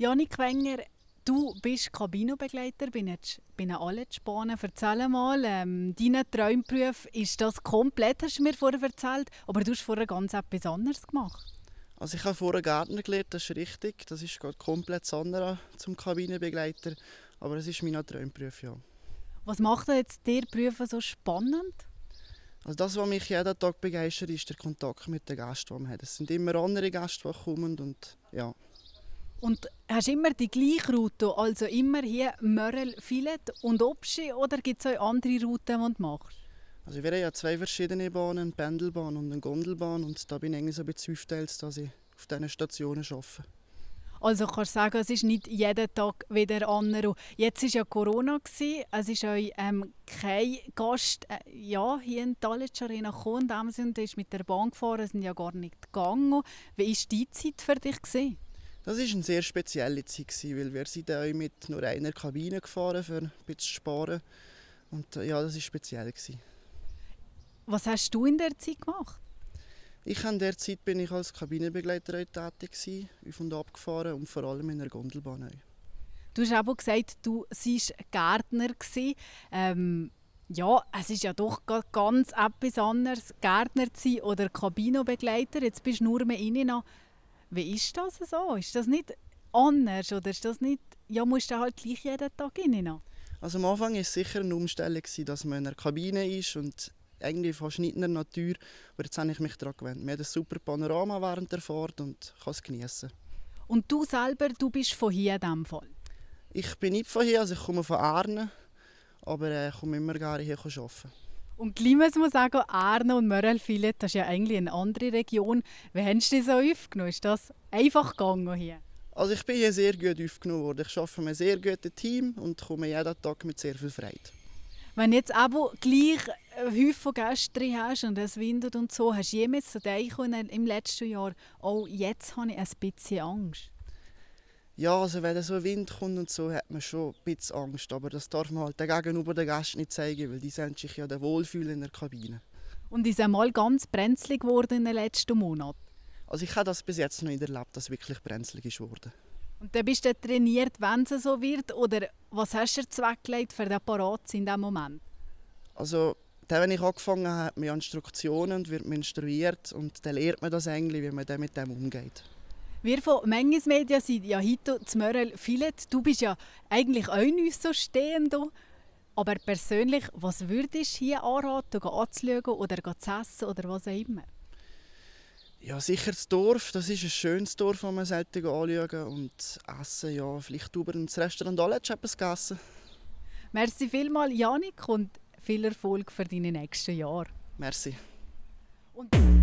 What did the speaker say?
Janik Wenger, du bist Kabinobegleiter bei den Alletbahnen. Erzähl mal, ähm, dein Traumberuf ist das komplett, hast du mir vorher erzählt, aber du hast vorher ganz etwas anderes gemacht. Also ich habe vorher Gärtner gelernt, das ist richtig. Das ist komplett anders zum Kabinenbegleiter, aber es ist mein Traumberuf, ja. Was macht denn jetzt der Beruf so spannend? Also das, was mich jeden Tag begeistert, ist der Kontakt mit den Gästen, die wir haben. Es sind immer andere Gäste, die kommen und ja. Und hast du immer die gleiche Route, also immer hier Mörel, Filet und Obschi oder gibt es auch andere Routen, die du machst? Also wir haben ja zwei verschiedene Bahnen, eine Pendelbahn und eine Gondelbahn und da bin ich so ein bisschen aufgeteilt, dass ich auf diesen Stationen arbeite. Also kannst du sagen, es ist nicht jeden Tag wieder anders. Jetzt war ja Corona, gewesen. es ist euch ähm, kein Gast äh, ja, hier in Talic Arena gekommen und ist mit der Bahn gefahren, es sind ja gar nicht gegangen. Wie war die Zeit für dich? Gewesen? Das war eine sehr spezielle Zeit, weil wir sind da mit nur einer Kabine gefahren, um ein bisschen zu sparen. Und äh, ja, das war speziell. Was hast du in der Zeit gemacht? Ich in der Zeit bin ich als Kabinenbegleiter tätig auf und ab gefahren und vor allem in der Gondelbahn. Auch. Du hast aber gesagt, du warst Gärtner. Ähm, ja, es ist ja doch ganz etwas anderes, Gärtner zu sein oder Kabinenbegleiter. Jetzt bist du nur mehr innen wie ist das so? Ist das nicht anders oder ist das nicht, ja musst du halt gleich jeden Tag rein? Also am Anfang war es sicher eine Umstellung, dass man in einer Kabine ist und eigentlich fast nicht in der Natur. Aber jetzt habe ich mich daran gewöhnt. Wir haben ein super Panorama während der Fahrt und kann es geniessen. Und du selber, du bist von hier in diesem Fall? Ich bin nicht von hier, also ich komme von Arne, aber äh, ich komme immer gerne hier arbeiten. Und Limes muss auch Arno und Mörelfilet, das ist ja eigentlich eine andere Region. Wie hast du dich so aufgenommen? Ist das einfach gegangen hier? Also ich bin hier sehr gut aufgenommen worden. Ich arbeite mit einem sehr guten Team und komme jeden Tag mit sehr viel Freude. Wenn jetzt aber gleich häufig von Gästen hast und es windet und so, hast du jemals zu dir im letzten Jahr, oh, jetzt habe ich ein bisschen Angst? ja, also wenn so ein Wind kommt und so, hat man schon ein bisschen Angst. Aber das darf man halt gegenüber den Gästen nicht zeigen, weil die sind sich ja der Wohlfühlen in der Kabine. Und ist einmal ganz brenzlig geworden in den letzten Monaten? Also ich habe das bis jetzt noch nicht erlebt, dass es wirklich brenzlig ist Und dann bist du trainiert, wenn es so wird? Oder was hast du zweckgelegt für den Apparat in diesem Moment? Also, wenn ich angefangen habe, hat man Instruktionen und wird instruiert. Und dann lernt man das eigentlich, wie man damit umgeht. Wir von Menges Media sind ja heute zu Mörel Filet. Du bist ja eigentlich auch nicht so stehend. Aber persönlich, was würdest du hier anraten, anzuschauen oder zu essen oder was auch immer? Ja, sicher das Dorf. Das ist ein schönes Dorf, das man selten anschauen Und essen, ja, vielleicht über das Restaurant alle etwas gegessen. Merci vielmals, Janik, und viel Erfolg für deine nächsten Jahre. Merci. Und